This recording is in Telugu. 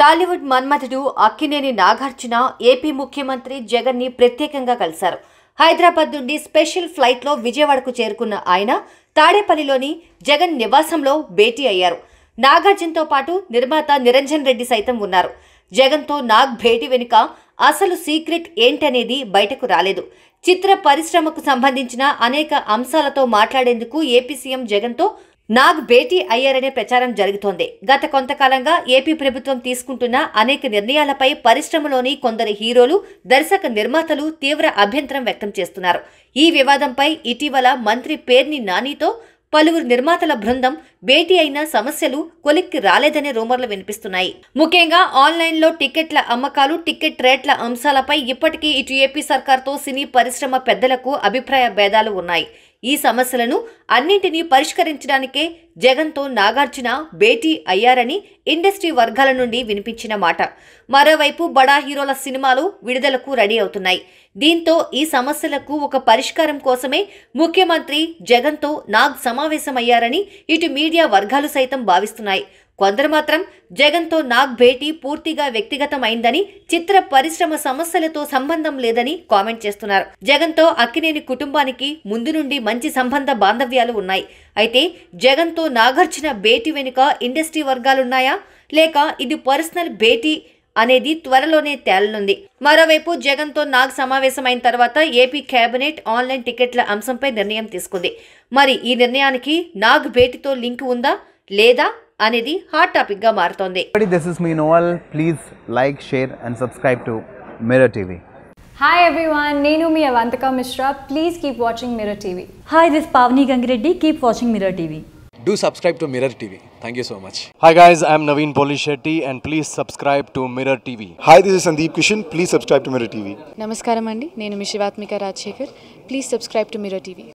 టాలీవుడ్ మన్మథుడు అక్కినేని నాగార్జున ఏపీ ముఖ్యమంత్రి జగన్ ని ప్రత్యేకంగా కలిశారు హైదరాబాద్ నుండి స్పెషల్ ఫ్లైట్లో విజయవాడకు చేరుకున్న ఆయన తాడేపల్లిలోని జగన్ నివాసంలో భేటీ అయ్యారు నాగార్జునతో పాటు నిర్మాత నిరంజన్ రెడ్డి సైతం ఉన్నారు జగన్తో నాగ్ భేటీ వెనుక అసలు సీక్రెట్ ఏంటనేది బయటకు రాలేదు చిత్ర పరిశ్రమకు సంబంధించిన అనేక అంశాలతో మాట్లాడేందుకు ఏపీ సీఎం జగన్తో నాగ్ భేటీ అయ్యారనే ప్రచారం జరుగుతోంది గత కొంతకాలంగా ఏపీ ప్రభుత్వం తీసుకుంటున్న అనేక నిర్ణయాలపై పరిశ్రమలోని కొందరు హీరోలు దర్శక నిర్మాతలు తీవ్ర అభ్యంతరం వ్యక్తం చేస్తున్నారు ఈ వివాదంపై ఇటీవల మంత్రి పేర్ని నానితో పలువురు నిర్మాతల బృందం భేటీ అయిన సమస్యలు కొలిక్కి రాలేదనే రూమర్లు వినిపిస్తున్నాయి ముఖ్యంగా ఆన్లైన్లో టికెట్ల అమ్మకాలు టికెట్ రేట్ల అంశాలపై ఇప్పటికీ ఇటు ఏపీ సర్కార్తో సినీ పరిశ్రమ పెద్దలకు అభిప్రాయ భేదాలు ఉన్నాయి ఈ సమస్యలను అన్నింటినీ పరిష్కరించడానికే జగన్తో నాగార్జున భేటీ అయ్యారని ఇండస్ట్రీ వర్గాల నుండి వినిపించిన మాట మరోవైపు బడా హీరోల సినిమాలు విడుదలకు రెడీ అవుతున్నాయి దీంతో ఈ సమస్యలకు ఒక పరిష్కారం కోసమే ముఖ్యమంత్రి జగన్తో నాగ్ సమావేశమయ్యారని ఇటు మీడియా వర్గాలు సైతం భావిస్తున్నాయి కొందరు మాత్రం జగన్తో నాగ్ భేటీ పూర్తిగా వ్యక్తిగతమైందని చిత్ర పరిశ్రమ సమస్యలతో సంబంధం లేదని కామెంట్ చేస్తున్నారు జగన్తో అక్కినేని కుటుంబానికి ముందు నుండి మంచి సంబంధ బాంధవ్యాలు ఉన్నాయి అయితే జగన్తో నాగార్జున భేటీ వెనుక ఇండస్ట్రీ వర్గాలున్నాయా లేక ఇది పర్సనల్ భేటీ అనేది త్వరలోనే తేలనుంది మరోవైపు జగన్తో నాగ్ సమావేశమైన తర్వాత ఏపీ కేబినెట్ ఆన్లైన్ టికెట్ల అంశంపై నిర్ణయం తీసుకుంది మరి ఈ నిర్ణయానికి నాగ్ భేటీతో లింక్ ఉందా లేదా అనేది హాట్ టాపిక్గా మారుతోంది this is me Noval please like share and subscribe to Mirror TV hi everyone నేను మీ Avantika Mishra please keep watching Mirror TV hi this Pavani Gangireddy keep watching Mirror TV do subscribe to Mirror TV. Thank you so much. Hi guys, I'm Naveen Polishetty and please subscribe to Mirror TV. Hi, this is Sandeep Kishan. Please subscribe to Mirror TV. Namaskaram andi. నేను మీ Shivathmika Rajasekhar please subscribe to Mirror TV